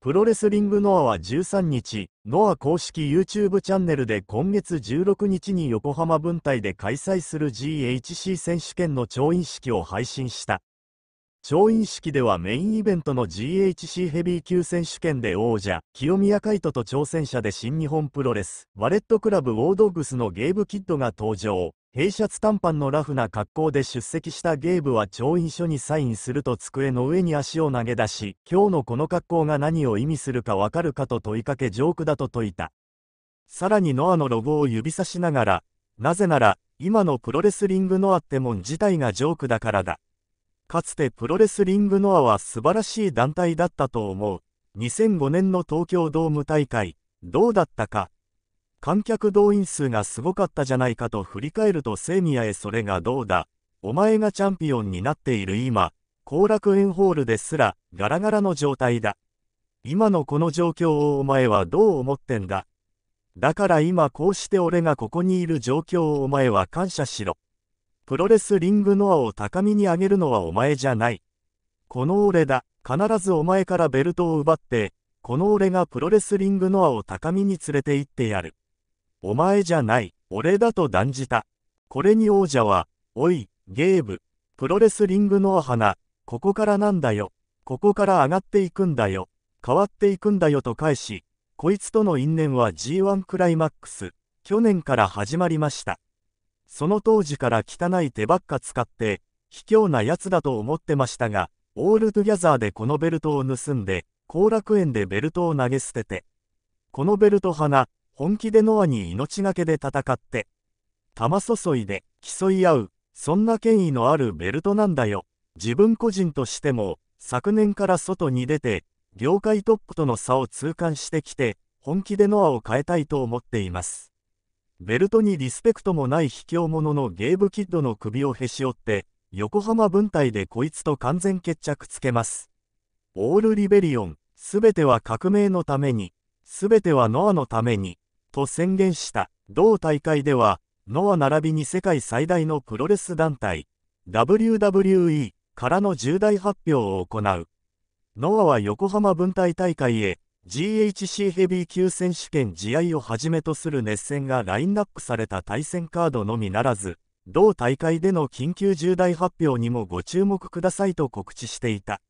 プロレスリングノアは13日、ノア公式 YouTube チャンネルで今月16日に横浜分隊で開催する GHC 選手権の調印式を配信した。調印式ではメインイベントの GHC ヘビー級選手権で王者、清宮海斗と挑戦者で新日本プロレス、ワレットクラブウォードッグスのゲーブキッドが登場。t シャツ短パンのラフな格好で出席したゲーブは調印書にサインすると机の上に足を投げ出し、今日のこの格好が何を意味するかわかるかと問いかけジョークだと説いた。さらにノアのロゴを指さしながら、なぜなら、今のプロレスリングノアってもん自体がジョークだからだ。かつてプロレスリングノアは素晴らしい団体だったと思う。2005年の東京ドーム大会、どうだったか。観客動員数がすごかったじゃないかと振り返るとセミヤへそれがどうだお前がチャンピオンになっている今後楽園ホールですらガラガラの状態だ今のこの状況をお前はどう思ってんだだから今こうして俺がここにいる状況をお前は感謝しろプロレスリングノアを高みに上げるのはお前じゃないこの俺だ必ずお前からベルトを奪ってこの俺がプロレスリングノアを高みに連れて行ってやるお前じゃない、俺だと断じた。これに王者は、おい、ゲーム、プロレスリングの花、ここからなんだよ、ここから上がっていくんだよ、変わっていくんだよと返し、こいつとの因縁は G1 クライマックス、去年から始まりました。その当時から汚い手ばっか使って、卑怯な奴だと思ってましたが、オールトゥギャザーでこのベルトを盗んで、後楽園でベルトを投げ捨てて、このベルト花、本気でノアに命がけで戦って、玉注いで競い合う、そんな権威のあるベルトなんだよ。自分個人としても、昨年から外に出て、業界トップとの差を痛感してきて、本気でノアを変えたいと思っています。ベルトにリスペクトもない卑怯者のゲーブキッドの首をへし折って、横浜分隊でこいつと完全決着つけます。オールリベリオン、すべては革命のために、すべてはノアのために。と宣言した同大会ではノア並びに世界最大のプロレス団体 WWE からの重大発表を行うノアは横浜文体大会へ GHC ヘビー級選手権試合をはじめとする熱戦がラインナップされた対戦カードのみならず同大会での緊急重大発表にもご注目くださいと告知していた